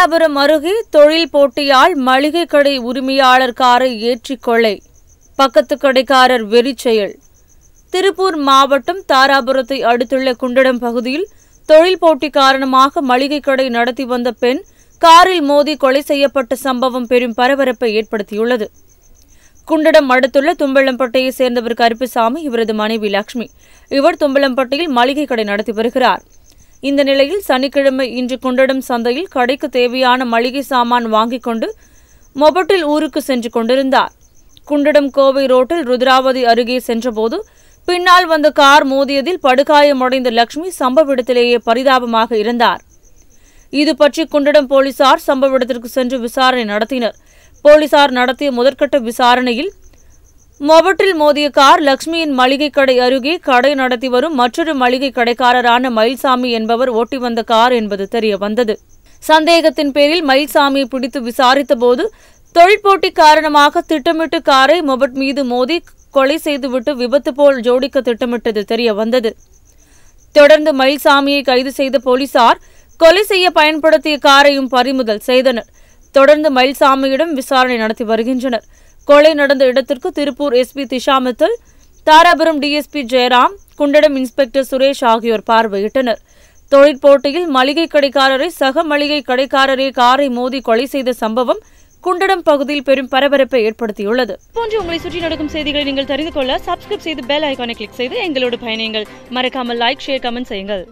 மாமல்லபுரம் அருகே தொழில் போட்டியால் மளிகை கடை உரிமையாளர் காரை ஏற்றி கொலை பக்கத்து கடைக்காரர் வெறிச்செயல் திருப்பூர் மாவட்டம் தாராபுரத்தை அடுத்துள்ள குண்டடம் பகுதியில் தொழில் போட்டி காரணமாக மளிகை கடை நடத்தி வந்த பெண் காரில் மோதி கொலை செய்யப்பட்ட சம்பவம் பெரும் பரபரப்பை ஏற்படுத்தியுள்ளது குண்டடம் அடுத்துள்ள தும்பளம்பட்டையை சேர்ந்தவர் கருப்புசாமி இவரது மனைவி லட்சுமி இவர் தும்பளம்பட்டையில் மளிகை கடை நடத்தி வருகிறாா் இந்த நிலையில் சனிக்கிழமை இன்று கொண்டாடும் சந்தையில் கடைக்கு தேவையான மளிகை சாமான் வாங்கிக் கொண்டு மொபட்டில் ஊருக்கு சென்று கொண்டிருந்தார் குண்டடம் கோவை ரோட்டில் ருத்ராவதி அருகே சென்றபோது பின்னால் வந்த கார் மோதியதில் படுகாயமடைந்த லட்சுமி சம்பவ இடத்திலேயே பரிதாபமாக இருந்தார் இது பற்றி குண்டடம் போலீசார் சம்பவ இடத்திற்கு சென்று விசாரணை நடத்தினர் போலீசார் நடத்திய முதற்கட்ட விசாரணையில் மொபட்டில் மோதிய கார் லக்ஷ்மியின் மளிகை கடை அருகே கடை நடத்தி வரும் மற்றொரு மளிகை கடைக்காரரான மயில்சாமி என்பவர் ஓட்டி வந்த கார் என்பது தெரிய வந்தது சந்தேகத்தின் பேரில் மயில்சாமியை பிடித்து விசாரித்தபோது போது போட்டி காரணமாக திட்டமிட்டு காரை மொபட் மீது மோதி கொலை செய்துவிட்டு விபத்து போல் ஜோடிக்க திட்டமிட்டது தெரிய வந்தது தொடர்ந்து மயில்சாமியை கைது செய்த போலீசார் கொலை செய்ய பயன்படுத்திய காரையும் பறிமுதல் செய்தனர் தொடர்ந்து மயில்சாமியிடம் விசாரணை நடத்தி வருகின்றனர் கொலை நடந்த இடத்திற்கு Tiruppur SP Disha Mittal Dharapuram DSP Jayaram Kundadam inspector Suresh ஆகியோர் பார்வையிட்டனர் தொழிற்போட்டியில் மளிகை கடைக்காரரை சக மளிகை கடைக்காரரே காரை மோதி கொலை செய்த சம்பவம் குண்டடம் பகுதியில் பெரும் பரபரப்பை ஏற்படுத்தியுள்ளது போன்று உங்களை சுற்றி நடக்கும் செய்திகளை நீங்கள் தெரிந்து கொள்ள சப்ஸ்கிரைப் செய்து பெல் ஐக்கானை கிளிக் செய்து எங்களோடு பயணியுங்கள் மறக்காமல் லைக் ஷேர் கமெண்ட் செய்யுங்கள்